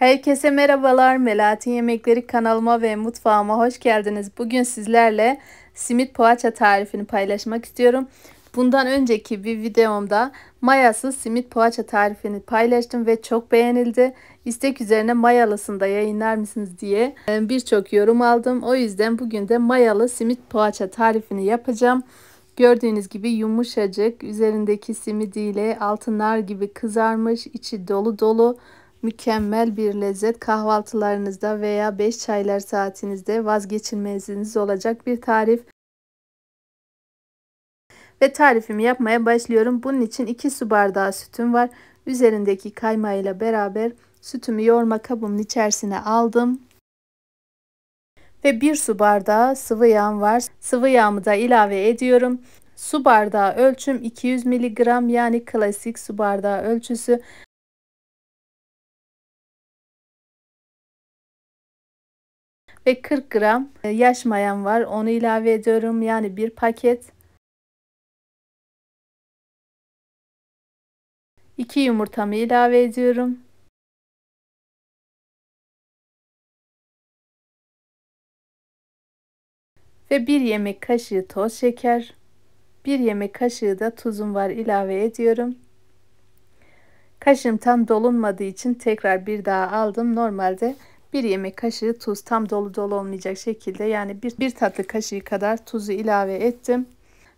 Herkese merhabalar. Melahat'in Yemekleri kanalıma ve mutfağıma hoş geldiniz. Bugün sizlerle simit poğaça tarifini paylaşmak istiyorum. Bundan önceki bir videomda mayasız simit poğaça tarifini paylaştım ve çok beğenildi. İstek üzerine mayalısında yayınlar mısınız diye e, birçok yorum aldım. O yüzden bugün de mayalı simit poğaça tarifini yapacağım. Gördüğünüz gibi yumuşacık üzerindeki simidiyle altınlar gibi kızarmış içi dolu dolu mükemmel bir lezzet kahvaltılarınızda veya 5 çaylar saatinizde vazgeçilmeziniz olacak bir tarif. Ve tarifimi yapmaya başlıyorum. Bunun için 2 su bardağı sütüm var. Üzerindeki kaymayla beraber sütümü yoğurma kabımın içerisine aldım. Ve 1 su bardağı sıvı yağım var. Sıvı yağımı da ilave ediyorum. Su bardağı ölçüm 200 mg yani klasik su bardağı ölçüsü. ve 40 gram e, yaş mayam var. Onu ilave ediyorum. Yani bir paket. 2 yumurtamı ilave ediyorum. Ve 1 yemek kaşığı toz şeker. 1 yemek kaşığı da tuzum var ilave ediyorum. Kaşım tam dolunmadığı için tekrar bir daha aldım. Normalde bir yemek kaşığı tuz tam dolu dolu olmayacak şekilde yani bir 1 tatlı kaşığı kadar tuzu ilave ettim.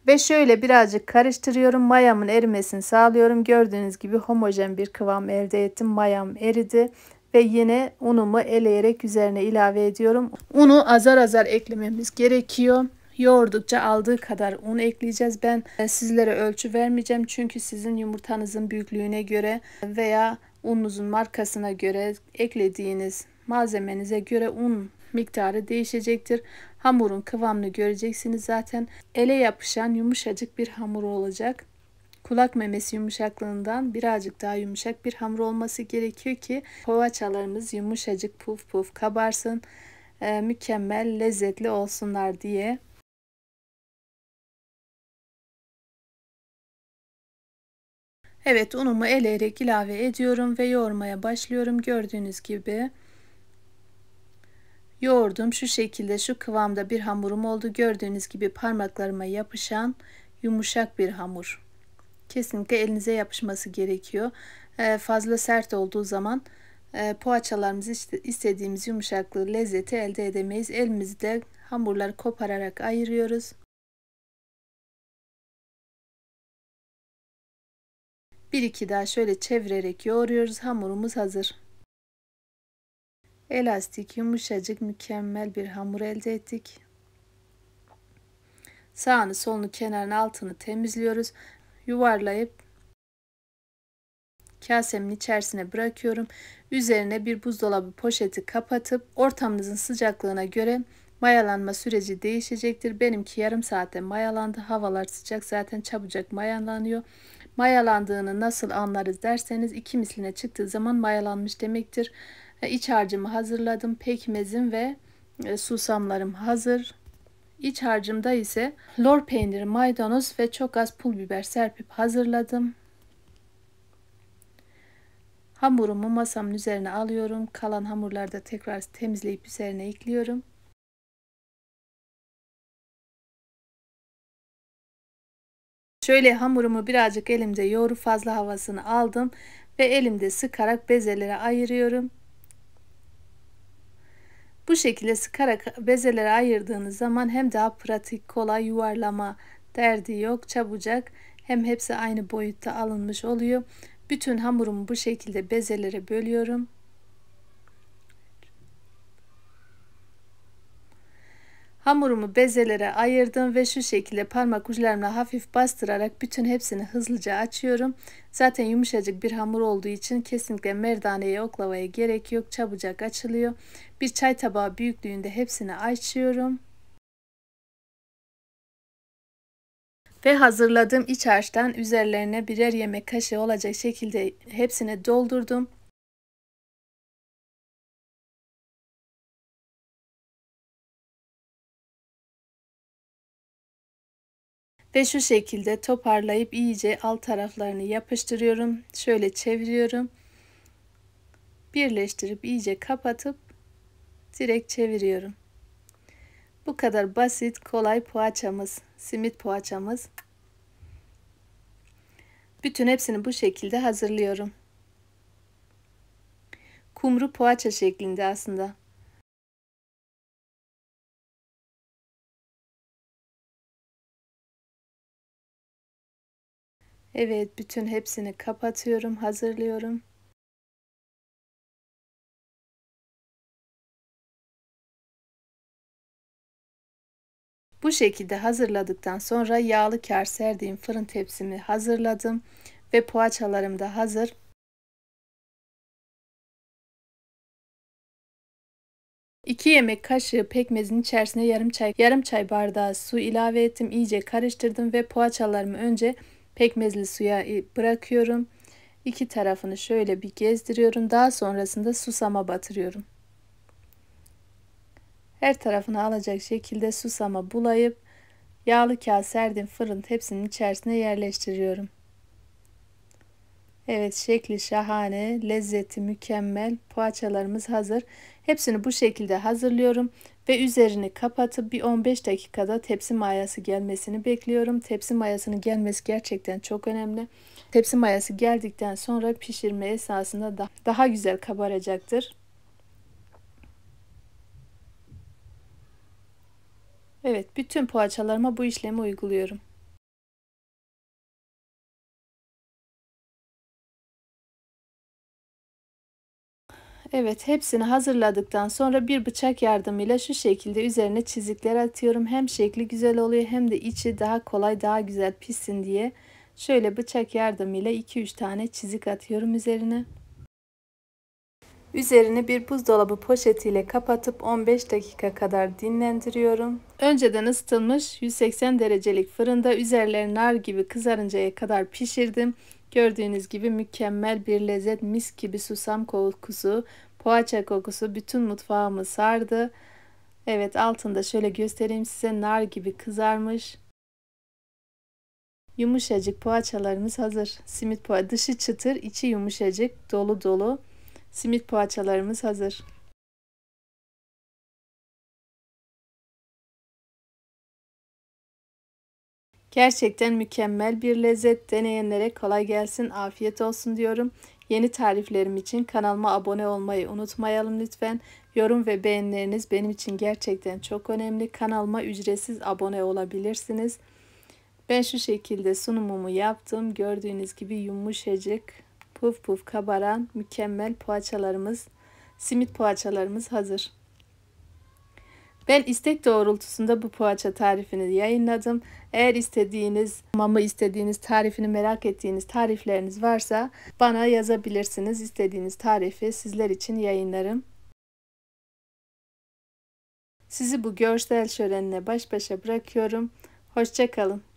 Ve şöyle birazcık karıştırıyorum. Mayamın erimesini sağlıyorum. Gördüğünüz gibi homojen bir kıvam elde ettim. Mayam eridi. Ve yine unumu eleyerek üzerine ilave ediyorum. Unu azar azar eklememiz gerekiyor. Yoğurdukça aldığı kadar un ekleyeceğiz. Ben e, sizlere ölçü vermeyeceğim. Çünkü sizin yumurtanızın büyüklüğüne göre veya ununuzun markasına göre eklediğiniz Malzemenize göre un miktarı değişecektir. Hamurun kıvamını göreceksiniz zaten. Ele yapışan yumuşacık bir hamur olacak. Kulak memesi yumuşaklığından birazcık daha yumuşak bir hamur olması gerekiyor ki poğaçalarımız yumuşacık puf puf kabarsın. E, mükemmel lezzetli olsunlar diye. Evet unumu eleyerek ilave ediyorum ve yoğurmaya başlıyorum gördüğünüz gibi. Yoğurdum şu şekilde şu kıvamda bir hamurum oldu. Gördüğünüz gibi parmaklarıma yapışan yumuşak bir hamur. Kesinlikle elinize yapışması gerekiyor. Ee, fazla sert olduğu zaman e, poğaçalarımız istediğimiz yumuşaklığı, lezzeti elde edemeyiz. Elimizde hamurları kopararak ayırıyoruz. Bir iki daha şöyle çevirerek yoğuruyoruz. Hamurumuz hazır. Elastik, yumuşacık, mükemmel bir hamur elde ettik. Sağını solunu kenarın altını temizliyoruz. Yuvarlayıp kasemin içerisine bırakıyorum. Üzerine bir buzdolabı poşeti kapatıp ortamınızın sıcaklığına göre mayalanma süreci değişecektir. Benimki yarım saatte mayalandı. Havalar sıcak zaten çabucak mayalanıyor. Mayalandığını nasıl anlarız derseniz iki misline çıktığı zaman mayalanmış demektir. İç harcımı hazırladım. Pekmezim ve e, susamlarım hazır. İç harcımda ise lor peyniri, maydanoz ve çok az pul biber serpip hazırladım. Hamurumu masamın üzerine alıyorum. Kalan hamurları da tekrar temizleyip üzerine ekliyorum. Şöyle hamurumu birazcık elimde yoğurup fazla havasını aldım ve elimde sıkarak bezelere ayırıyorum. Bu şekilde sıkarak bezelere ayırdığınız zaman hem daha pratik, kolay, yuvarlama derdi yok, çabucak hem hepsi aynı boyutta alınmış oluyor. Bütün hamurumu bu şekilde bezelere bölüyorum. Hamurumu bezelere ayırdım ve şu şekilde parmak uçlarımla hafif bastırarak bütün hepsini hızlıca açıyorum. Zaten yumuşacık bir hamur olduğu için kesinlikle merdaneye oklavaya gerek yok. Çabucak açılıyor. Bir çay tabağı büyüklüğünde hepsini açıyorum. Ve hazırladığım iç harçtan üzerlerine birer yemek kaşığı olacak şekilde hepsini doldurdum. Ve şu şekilde toparlayıp iyice alt taraflarını yapıştırıyorum. Şöyle çeviriyorum. Birleştirip iyice kapatıp direkt çeviriyorum. Bu kadar basit, kolay poğaçamız, simit poğaçamız. Bütün hepsini bu şekilde hazırlıyorum. Kumru poğaça şeklinde aslında. Evet bütün hepsini kapatıyorum hazırlıyorum. Bu şekilde hazırladıktan sonra yağlı kar serdiğim fırın tepsimi hazırladım ve poğaçalarım da hazır. İki yemek kaşığı pekmezin içerisine yarım çay, yarım çay bardağı su ilave ettim. iyice karıştırdım ve poğaçalarımı önce pekmezli suya e, bırakıyorum. İki tarafını şöyle bir gezdiriyorum. Daha sonrasında susama batırıyorum. Her tarafını alacak şekilde susama bulayıp yağlı kağıt serdim fırın tepsinin içerisine yerleştiriyorum. Evet şekli şahane, lezzeti mükemmel. Poğaçalarımız hazır. Hepsini bu şekilde hazırlıyorum ve üzerini kapatıp bir 15 dakikada tepsi mayası gelmesini bekliyorum. Tepsi mayasının gelmesi gerçekten çok önemli. Tepsi mayası geldikten sonra pişirme esasında da daha güzel kabaracaktır. Evet, bütün poğaçalarıma bu işlemi uyguluyorum. Evet hepsini hazırladıktan sonra bir bıçak yardımıyla şu şekilde üzerine çizikler atıyorum. Hem şekli güzel oluyor hem de içi daha kolay daha güzel pişsin diye. Şöyle bıçak yardımıyla 2-3 tane çizik atıyorum üzerine. Üzerini bir buzdolabı poşetiyle kapatıp 15 dakika kadar dinlendiriyorum. Önceden ısıtılmış 180 derecelik fırında üzerleri nar gibi kızarıncaya kadar pişirdim. Gördüğünüz gibi mükemmel bir lezzet mis gibi susam kokusu, poğaça kokusu bütün mutfağımı sardı. Evet altında şöyle göstereyim size nar gibi kızarmış. Yumuşacık poğaçalarımız hazır. Simit poğaça dışı çıtır, içi yumuşacık, dolu dolu. Simit poğaçalarımız hazır. Gerçekten mükemmel bir lezzet. Deneyenlere kolay gelsin, afiyet olsun diyorum. Yeni tariflerim için kanalıma abone olmayı unutmayalım lütfen. Yorum ve beğenileriniz benim için gerçekten çok önemli. Kanalıma ücretsiz abone olabilirsiniz. Ben şu şekilde sunumumu yaptım. Gördüğünüz gibi yumuşacık, puf puf kabaran mükemmel poğaçalarımız, simit poğaçalarımız hazır. Ben istek doğrultusunda bu poğaça tarifini yayınladım. Eğer istediğiniz, mamı istediğiniz tarifini merak ettiğiniz tarifleriniz varsa bana yazabilirsiniz. İstediğiniz tarifi sizler için yayınlarım. Sizi bu görsel şölenle baş başa bırakıyorum. Hoşçakalın.